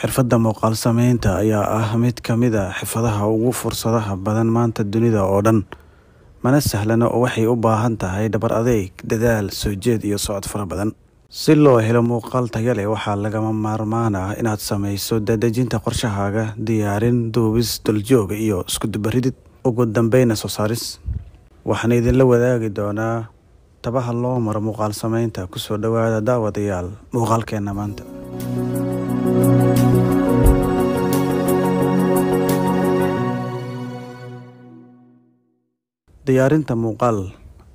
xirfadda muuqaal sameynta ayaa ah mid ka mid a ah xirfadaha ugu fursadaha badan maanta dunida oo dhan mana sahlana oo waxay u baahan tahay dhabar adeeg dadaal soo jeed iyo socod fara badan si loo helo muuqaal tayo leh waxaa lagama maarmaan ah inaad samayso dadejinta qorshahaaga diyaarin duubis duljooga iyo iskudubaridid ugu dambeyna soo saaris waxaan idinla wadaagi doonaa tabaha loo maro muuqaal samaynta kusoo dhowaada daawadayaal muuqaalkeenna maanta diyaarinta muuqaal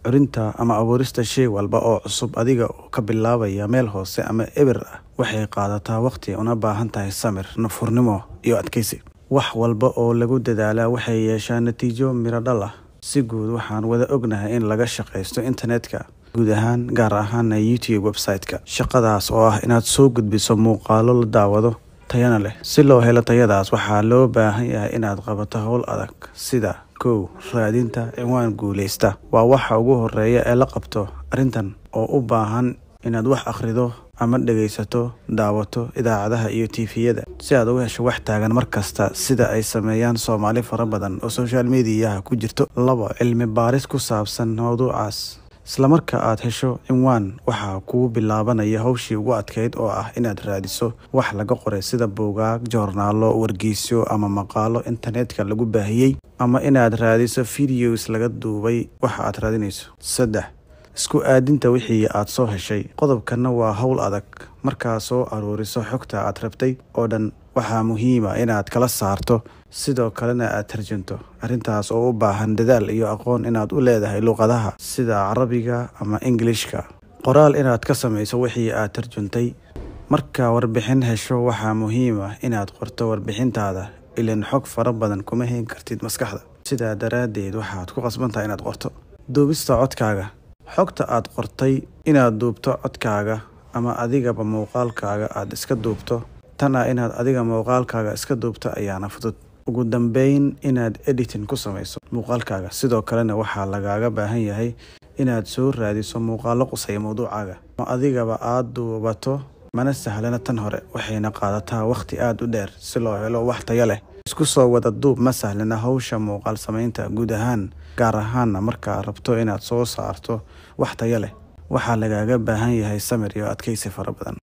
curinta ama abuurista shay walba oo cusub adiga ka bilaabaya meel hoose ama eber ah waxay qaadataa waqti una baahan tahay samir nafurnimo iyo adkaysi wax walba oo lagu dadaalaa waxay yeeshaa natiijo miradhal ah si guud waxaan wada ognahay in laga shaqaysto internetka guud ahaan gaar ahaana youtube website-ka shaqadaas oo ah inaad soo gudbiso muuqaalo la daawado tayana leh si loo helo tayadaas waxaa loo baahan yahay inaad qabato howl adag sida kow raadinta ciwaan guulaysta waa waxa ugu horeeya ee la qabto arrintan oo u baahan inaad wax akhrido ama dhegaysato daawato idaacadaha iyo tiifiyada si aad uga hesho wax taagan mar kasta sida ay sameeyaan soomaali fara badan oo social mediyaha ku jirto laba cilmi baaris ku saabsan mawduucaas islamarka aad hesho cinwaan waxaa kuu bilaabanaya howshii ugu adkayd oo ah inaad raadiso wax laga qoray sida buugaag joornaalo wargeysyo ama maqaalo internetka lagu baahiyey ama inaad raadiso fideos laga duubay wax aad raadinayso saddex isku aadinta wixii aad soo heshay qodobkana waa howl adag markaa soo aruuriso xogta aad rabtay oo dhan waxaa muhiima inaad kala saarto sidoo kalena aad tarjunto arrintaas oo u baahan dadaal iyo aqoon inaad u leedahay luuqadaha sida carabiga ama ingilishka qoraal inaad ka samayso wixii aad tarjuntay markaa warbixin hesho waxaa muhiim ah inaad qorto warbixintaada ilan xog fara badan kuma hayn kartid maskaxda sidaa daraaddeed waxaad ku qasbantaha inaad qorto duubista codkaaga xogta aad qortay inaad duubto codkaaga ama adigaba muuqaalkaaga aad iska duubto tana ah inaad adiga muuqaalkaaga iska duubto ayaana fudud ugu dambeyn inaad editin ku samayso muuqaalkaaga sidoo kalena waxaa lagaaga baahan yahay inaad soo raadiso muuqaallo qusaya mawduucaaga ma adigaba aad duubato mana sahlana tan hore waxayna qaadataa wakhti aad u dheer si loo helo wax tayo leh isku soo wada duub ma sahlana hawsha muuqaal samaynta guud ahaan gaar ahaanna markaad rabto inaad soo saarto wax tayo leh waxaa lagaaga baahan yahay samir iyo adkaysi fara badan